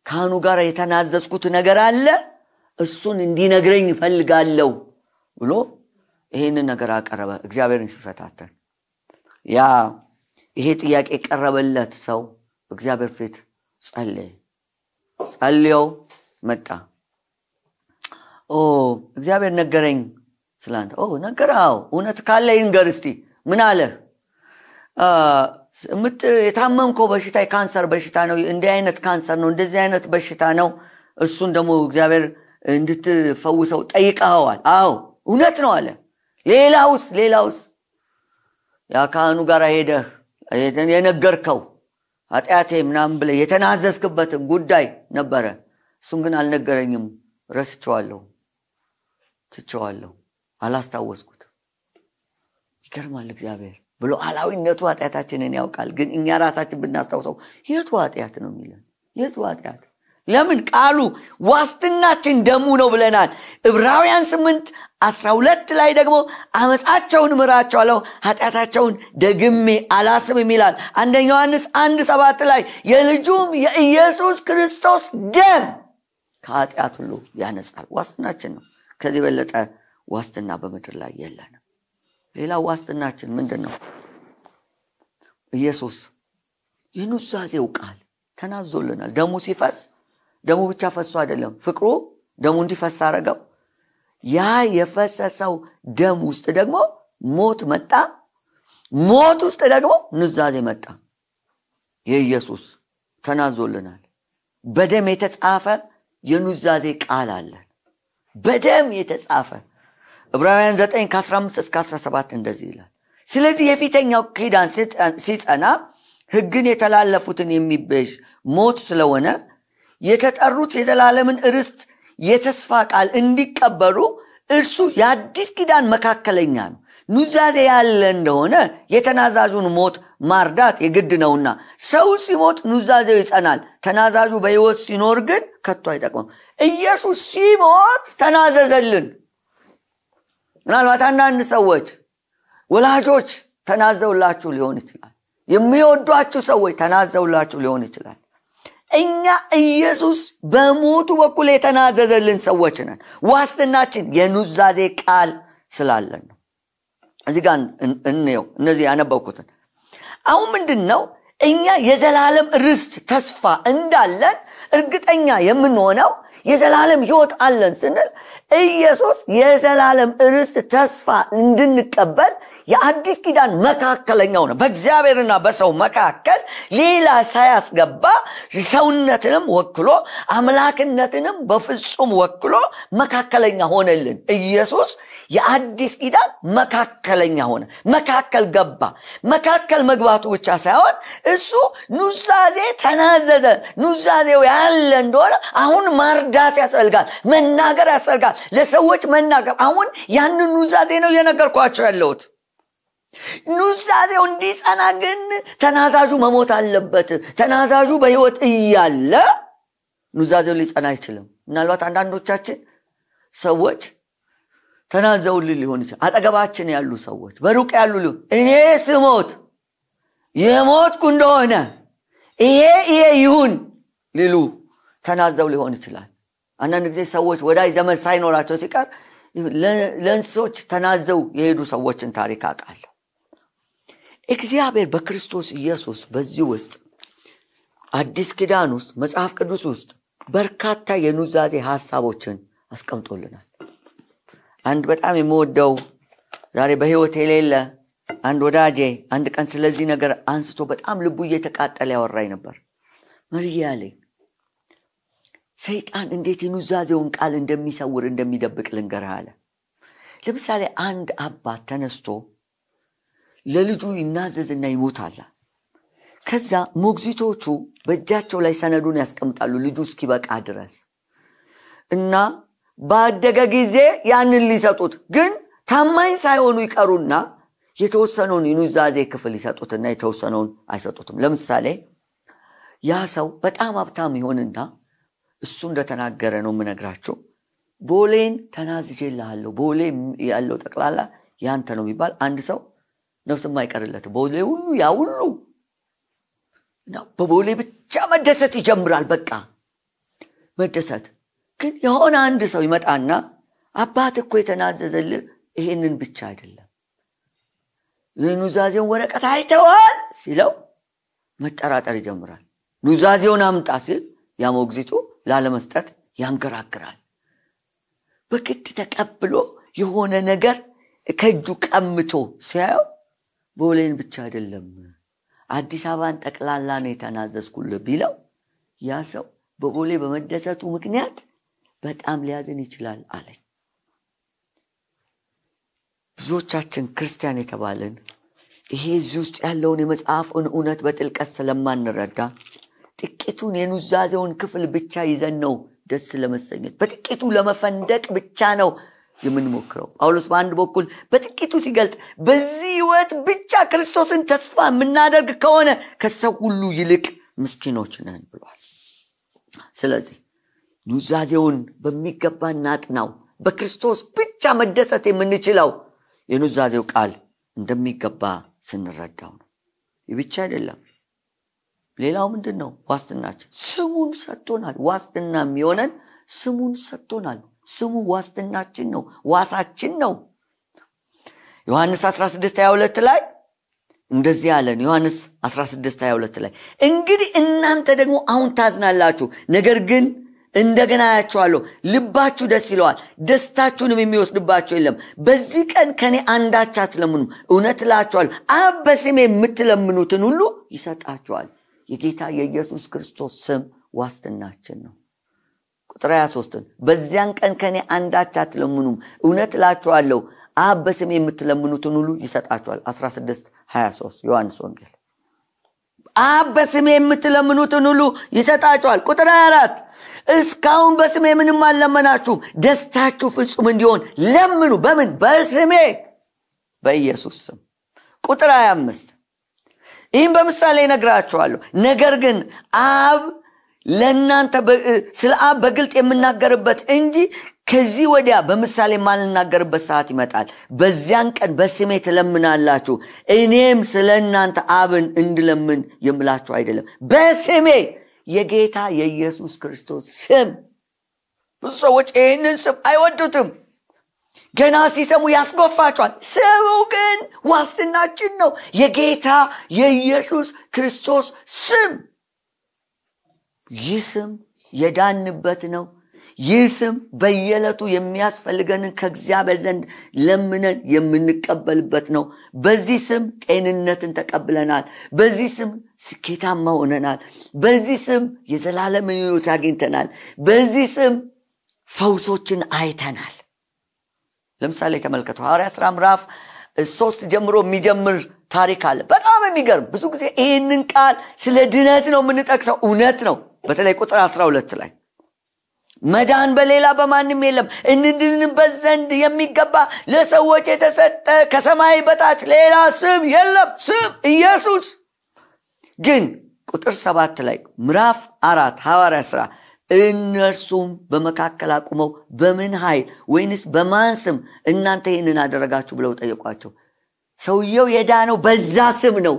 A: ካህኑ ጋር የተናዘዝኩት ነገር አለ። እሱን እንዲነግረኝ እፈልጋለሁ ብሎ ይህንን ነገር አቀረበ። እግዚአብሔርን ሲፈታተን ያ ይሄ ጥያቄ የቀረበለት ሰው በእግዚአብሔር ፊት ጸለየ። ጸልየው መጣ። ኦ እግዚአብሔር ነገረኝ ስላንተ። ኦ እውነት ካለ ይንገር እስቲ። ምን አለ? የታመምከው በሽታ የካንሰር በሽታ ነው። እንዲህ አይነት ካንሰር ነው፣ እንደዚህ አይነት በሽታ ነው። እሱን ደግሞ እግዚአብሔር እንድትፈውሰው ጠይቀኸዋል። አዎ እውነት ነው አለ። ሌላውስ ሌላውስ? ያ ካህኑ ጋር ሄደህ የነገርከው ኃጢአቴ ምናምን ብለ የተናዘዝክበትን ጉዳይ ነበረ። እሱን ግን አልነገረኝም። ረስቸዋለሁ፣ ትቸዋለሁ፣ አላስታወስኩት። ይገርማል እግዚአብሔር ብሎ አላዊነቱ ኃጢአታችንን ያውቃል። ግን እኛ ራሳችን ብናስታውሰው የቱ ኃጢአት ነው የሚለን? የቱ ኃጢአት ለምን ቃሉ ዋስትናችን ደሙ ነው ብለናል። ዕብራውያን ስምንት አስራ ሁለት ላይ ደግሞ አመፃቸውን ምራቸዋለሁ ኃጢአታቸውን ደግሜ አላስብም ይላል አንደኛ ዮሐንስ አንድ ሰባት ላይ የልጁም የኢየሱስ ክርስቶስ ደም ከኃጢአት ሁሉ ያነጻል ዋስትናችን ነው ከዚህ የበለጠ ዋስትና በምድር ላይ የለንም ሌላ ዋስትናችን ምንድን ነው ኢየሱስ የኑዛዜው ቃል ተናዞልናል ደሙ ሲፈስ ደሙ ብቻ ፈሶ አይደለም ፍቅሩ ደሙ እንዲፈስ አረገው ያ የፈሰሰው ደም ውስጥ ደግሞ ሞት መጣ። ሞት ውስጥ ደግሞ ኑዛዜ መጣ። የኢየሱስ ተናዞልናል። በደም የተጻፈ የኑዛዜ ቃል አለን። በደም የተጻፈ ዕብራውያን 9 ከ15 እስከ 17 እንደዚህ ይላል። ስለዚህ የፊተኛው ኪዳን ሲጸና ህግን የተላለፉትን የሚቤዥ ሞት ስለሆነ የተጠሩት የዘላለምን ርስት የተስፋ ቃል እንዲቀበሉ እርሱ የአዲስ ኪዳን መካከለኛ ነው ኑዛዜ ያለ እንደሆነ የተናዛዡን ሞት ማርዳት የግድ ነውና ሰው ሲሞት ኑዛዜው ይጸናል ተናዛዡ በህይወት ሲኖር ግን ከቶ አይጠቅምም ኢየሱስ ሲሞት ተናዘዘልን ምናልባት አንዳንድ ሰዎች ወላጆች ተናዘውላችሁ ሊሆን ይችላል የሚወዷችሁ ሰዎች ተናዘውላችሁ ሊሆን ይችላል እኛ ኢየሱስ በሞቱ በኩል የተናዘዘልን ሰዎች ነን ዋስትናችን የኑዛዜ ቃል ስላለን ነው እዚህ ጋር እንየው እነዚህ ያነበብኩትን አሁን ምንድን ነው እኛ የዘላለም ርስት ተስፋ እንዳለን እርግጠኛ የምንሆነው የዘላለም ህይወት አለን ስንል ኢየሱስ የዘላለም ርስት ተስፋ እንድንቀበል የአዲስ ኪዳን መካከለኛው ነው። በእግዚአብሔርና በሰው መካከል ሌላ ሳያስገባ ሰውነትንም ወክሎ አምላክነትንም በፍጹም ወክሎ መካከለኛ ሆነልን። ኢየሱስ የአዲስ ኪዳን መካከለኛ ሆነ፣ መካከል ገባ። መካከል መግባቱ ብቻ ሳይሆን እሱ ኑዛዜ ተናዘዘ። ኑዛዜው ያለ እንደሆነ አሁን ማርዳት ያስፈልጋል፣ መናገር ያስፈልጋል፣ ለሰዎች መናገር። አሁን ያንን ኑዛዜ ነው እየነገርኳቸው ያለሁት። ኑዛዜው እንዲጸና ግን ተናዛዡ መሞት አለበት። ተናዛዡ በህይወት እያለ ኑዛዜው ሊጸና አይችልም። ምናልባት አንዳንዶቻችን ሰዎች ተናዘውልን ሊሆን ይችላል። አጠገባችን ያሉ ሰዎች፣ በሩቅ ያሉ ሊሆን እኔ ስሞት የሞትኩ እንደሆነ ይሄ ይሄ ይሁን ሊሉ ተናዘው ሊሆን ይችላል። አንዳንድ ጊዜ ሰዎች ወዳጅ ዘመን ሳይኖራቸው ሲቀር ለእንስሶች ተናዘው የሄዱ ሰዎችን ታሪክ አቃል እግዚአብሔር በክርስቶስ ኢየሱስ በዚህ ውስጥ አዲስ ኪዳን ውስጥ መጽሐፍ ቅዱስ ውስጥ በርካታ የኑዛዜ ሀሳቦችን አስቀምጦልናል። አንድ በጣም የምወደው ዛሬ በህይወት የሌለ አንድ ወዳጄ አንድ ቀን ስለዚህ ነገር አንስቶ በጣም ልቡ እየተቃጠለ ያወራኝ ነበር። መርዬ አለኝ ሰይጣን እንዴት የኑዛዜውን ቃል እንደሚሰውር እንደሚደብቅ ልንገርህ አለ። ለምሳሌ አንድ አባት ተነስቶ ለልጁ ይናዘዝና ይሞታል። ከዛ ሞግዚቶቹ በእጃቸው ላይ ሰነዱን ያስቀምጣሉ ልጁ እስኪበቃ ድረስ እና ባደገ ጊዜ ያንን ሊሰጡት ግን ታማኝ ሳይሆኑ ይቀሩና የተወሰነውን የኑዛዜ ክፍል ይሰጡትና የተወሰነውን አይሰጡትም። ለምሳሌ ያ ሰው በጣም ሀብታም ይሆንና እሱ እንደተናገረ ነው የምነግራቸው። ቦሌን ተናዝዤልሃለሁ፣ ቦሌ ያለው ጠቅላላ ያንተ ነው የሚባል አንድ ሰው ነፍስ የማይቀርለት በቦሌ ሁሉ ያ ሁሉ በቦሌ ብቻ መደሰት ይጀምራል። በቃ መደሰት ግን የሆነ አንድ ሰው ይመጣና አባት እኮ የተናዘዘልህ ይሄንን ብቻ አይደለም ኑዛዜውን ወረቀት አይተዋል ሲለው መጠራጠር ይጀምራል። ኑዛዜውን አምጣ ሲል ያ ላለመስጠት ያንገራግራል። በግድ ተቀብሎ የሆነ ነገር ከእጁ ቀምቶ ሲያየው ቦሌን ብቻ አይደለም አዲስ አበባን ጠቅላላ ነው የተናዘዝኩልህ ቢለው ያ ሰው በቦሌ በመደሰቱ ምክንያት በጣም ሊያዝን ይችላል አለኝ። ብዙዎቻችን ክርስቲያን የተባልን ይሄ እዚህ ውስጥ ያለውን የመጽሐፍን እውነት በጥልቀት ስለማንረዳ ጥቂቱን የኑዛዜውን ክፍል ብቻ ይዘን ነው ደስ ለመሰኘት በጥቂቱ ለመፈንደቅ ብቻ ነው የምንሞክረው ጳውሎስ በአንድ በኩል በጥቂቱ ሲገልጥ በዚህ ህይወት ብቻ ክርስቶስን ተስፋ የምናደርግ ከሆነ ከሰው ሁሉ ይልቅ ምስኪኖች ነን ብሏል ስለዚህ ኑዛዜውን በሚገባ እናጥናው በክርስቶስ ብቻ መደሰት የምንችለው የኑዛዜው ቃል እንደሚገባ ስንረዳው ነው ይህ ብቻ አይደለም ሌላው ምንድን ነው ዋስትናችን ስሙን ሰጥቶናል ዋስትና የሚሆነን ስሙን ሰጥቶናል ስሙ ዋስትናችን ነው ዋሳችን ነው ዮሐንስ 16 22 ላይ እንደዚህ አለን ዮሐንስ 16 22 ላይ እንግዲህ እናንተ ደግሞ አሁን ታዝናላችሁ ነገር ግን እንደገና ያቸዋለሁ ልባችሁ ደስ ይለዋል ደስታችሁንም የሚወስድባቸው የለም በዚህ ቀን ከኔ አንዳች አትለምኑ እውነት እላችኋል አብ በስሜ የምትለምኑትን ሁሉ ይሰጣችኋል የጌታ የኢየሱስ ክርስቶስ ስም ዋስትናችን ነው ቁጥር 23 በዚያን ቀን ከኔ አንዳች አትለምኑም እውነት እላችኋለሁ አብ በስም የምትለምኑትን ሁሉ ይሰጣችኋል 16 23 ዮሐንስ ወንጌል አብ በስሜ የምትለምኑትን ሁሉ ይሰጣችኋል ቁጥር 24 እስካሁን በስሜ ምንም አልለመናችሁም ደስታችሁ ፍጹም እንዲሆን ለምኑ በምን በስሜ በኢየሱስ ስም ቁጥር 25 ይህም በምሳሌ ነግራችኋለሁ ነገር ግን አብ ለእናንተ ስለ አብ በግልጥ የምናገርበት እንጂ ከዚህ ወዲያ በምሳሌ የማልናገርበት ሰዓት ይመጣል። በዚያን ቀን በስሜ ትለምናላችሁ፣ እኔም ስለ እናንተ አብን እንድለምን የምላችሁ አይደለም፣ በስሜ የጌታ የኢየሱስ ክርስቶስ ስም። ብዙ ሰዎች ይህንን ስም አይወዱትም። ገና ሲሰሙ ያስጎፋቸዋል። ስሙ ግን ዋስትናችን ነው። የጌታ የኢየሱስ ክርስቶስ ስም ይህ ስም የዳንበት ነው። ይህ ስም በየዕለቱ የሚያስፈልገንን ከእግዚአብሔር ዘንድ ለምነን የምንቀበልበት ነው። በዚህ ስም ጤንነትን ተቀብለናል። በዚህ ስም ስኬታማ ሆነናል። በዚህ ስም የዘላለም ሕይወት አግኝተናል። በዚህ ስም ፈውሶችን አይተናል። ለምሳሌ ተመልከቱ ሐዋርያ ሥራ ምራፍ ሶስት ጀምሮ የሚጀምር ታሪክ አለ። በጣም የሚገርም ብዙ ጊዜ ይህንን ቃል ስለ ድነት ነው የምንጠቅሰው። እውነት ነው በተለይ ቁጥር 12 ላይ መዳን በሌላ በማንም የለም እንድንበት ዘንድ የሚገባ ለሰዎች የተሰጠ ከሰማይ በታች ሌላ ስም የለም ስም ኢየሱስ ግን ቁጥር ሰባት ላይ ምዕራፍ አራት ሐዋርያ ሥራ እነርሱም በመካከል አቁመው በምን ኃይል ወይንስ በማን ስም እናንተ ይህንን አደረጋችሁ ብለው ጠየቋቸው ሰውየው የዳነው በዛ ስም ነው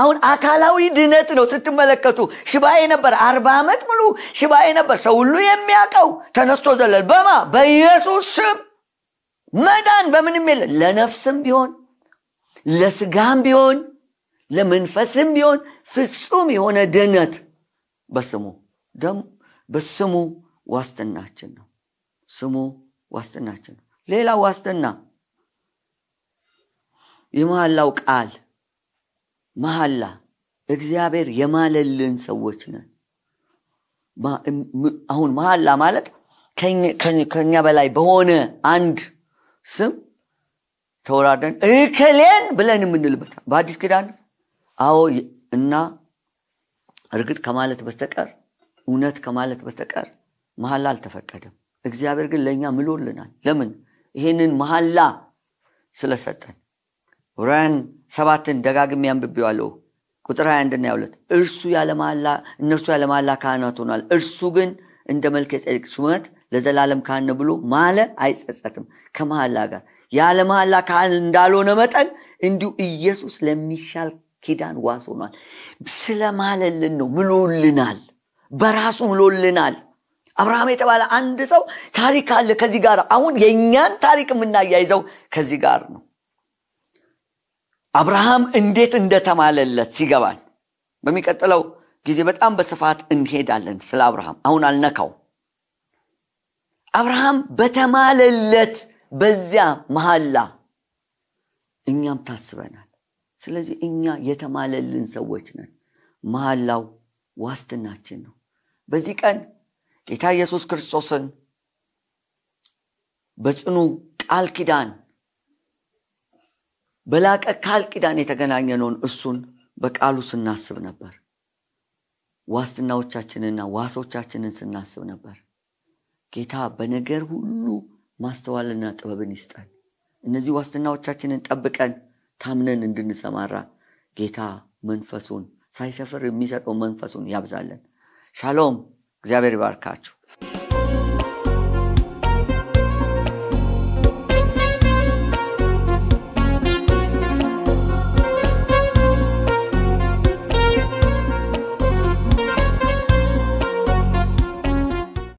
A: አሁን አካላዊ ድነት ነው ስትመለከቱ ሽባዬ ነበር አርባ ዓመት ሙሉ ሽባዬ ነበር ሰው ሁሉ የሚያውቀው ተነስቶ ዘለል በማ በኢየሱስ ስም መዳን በምንም የለ ለነፍስም ቢሆን ለስጋም ቢሆን ለመንፈስም ቢሆን ፍጹም የሆነ ድነት በስሙ ደም በስሙ ዋስትናችን ነው ስሙ ዋስትናችን ነው ሌላ ዋስትና የመሐላው ቃል መሐላ እግዚአብሔር የማለልን ሰዎች ነን። አሁን መሐላ ማለት ከኛ በላይ በሆነ አንድ ስም ተወራደን እከሌን ብለን የምንልበት በአዲስ ኪዳን አዎ እና እርግጥ ከማለት በስተቀር እውነት ከማለት በስተቀር መሐላ አልተፈቀደም። እግዚአብሔር ግን ለእኛ ምሎልናል። ለምን? ይህንን መሐላ ስለሰጠን ዕብራውያን ሰባትን ደጋግሜ አንብቤዋለሁ። ቁጥር 21ና 22 እርሱ ያለማላ እነርሱ ያለማላ ካህናት ሆኗል። እርሱ ግን እንደ መልከ ጼዴቅ ሹመት ለዘላለም ካህን ነው ብሎ ማለ አይጸጸትም። ከመሐላ ጋር ያለ ካህን እንዳልሆነ መጠን እንዲሁ ኢየሱስ ለሚሻል ኪዳን ዋስ ሆኗል። ስለማለልን ነው ምሎልናል። በራሱ ምሎልናል። አብርሃም የተባለ አንድ ሰው ታሪክ አለ ከዚህ ጋር። አሁን የእኛን ታሪክ የምናያይዘው ከዚህ ጋር ነው። አብርሃም እንዴት እንደተማለለት ሲገባል በሚቀጥለው ጊዜ በጣም በስፋት እንሄዳለን ስለ አብርሃም አሁን አልነካው አብርሃም በተማለለት በዚያ መሐላ እኛም ታስበናል ስለዚህ እኛ የተማለልን ሰዎች ነን መሐላው ዋስትናችን ነው በዚህ ቀን ጌታ ኢየሱስ ክርስቶስን በጽኑ ቃል ኪዳን በላቀ ካል ኪዳን የተገናኘነውን እሱን በቃሉ ስናስብ ነበር። ዋስትናዎቻችንና ዋሶቻችንን ስናስብ ነበር። ጌታ በነገር ሁሉ ማስተዋልና ጥበብን ይስጠን። እነዚህ ዋስትናዎቻችንን ጠብቀን ታምነን እንድንሰማራ ጌታ መንፈሱን ሳይሰፍር የሚሰጠው መንፈሱን ያብዛለን። ሻሎም። እግዚአብሔር ይባርካችሁ።